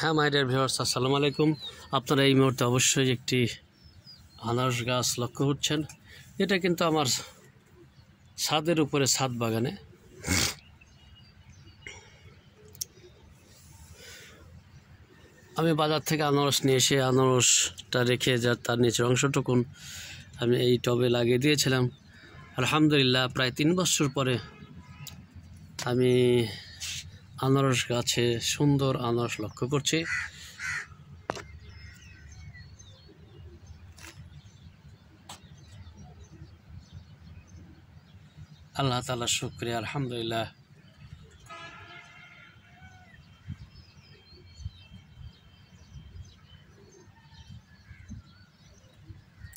হ্যাঁ my dear আসসালামু আলাইকুম আপনারা এই মুহূর্তে অবশ্যই একটি আনারস গাছ লক্ষ্য করছেন এটা কিন্তু আমার ছাদের উপরে ছাদ বাগানে আমি বাজার থেকে আনারস নিয়ে এসে আনারসটা রেখে যা তার নিচের অংশটুকুন আমি এই টবে লাগিয়ে দিয়েছিলাম আলহামদুলিল্লাহ প্রায় তিন বছর পরে আমি আনারস গাছে সুন্দর আনারস লক্ষ্য করছি আল্লাহ তালা শুক্রিয়া আলহামদুলিল্লাহ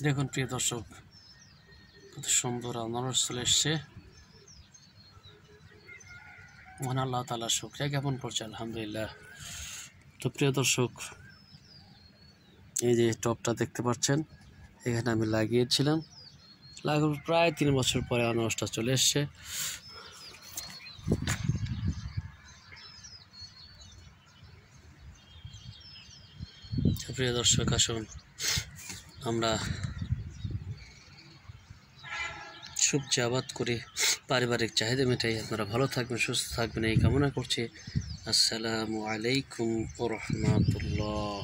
দেখুন প্রিয় দর্শক কত সুন্দর আনারস চলে এসছে মহান আল্লাহ তালার শুক্রিয়া জ্ঞাপন করছে আলহামদুলিল্লাহ তো প্রিয় দর্শক এই যে টপটা দেখতে পাচ্ছেন এখানে আমি লাগিয়েছিলাম লাগানোর প্রায় তিন বছর পরে আনারসটা চলে এসছে প্রিয় দর্শক আসুন আমরা সবজি আবাদ করি পারিবারিক চাহিদা মেটাই আপনারা ভালো থাকবেন সুস্থ থাকবেন এই কামনা করছি আসসালামু আলাইকুম রহমতুল্লাহ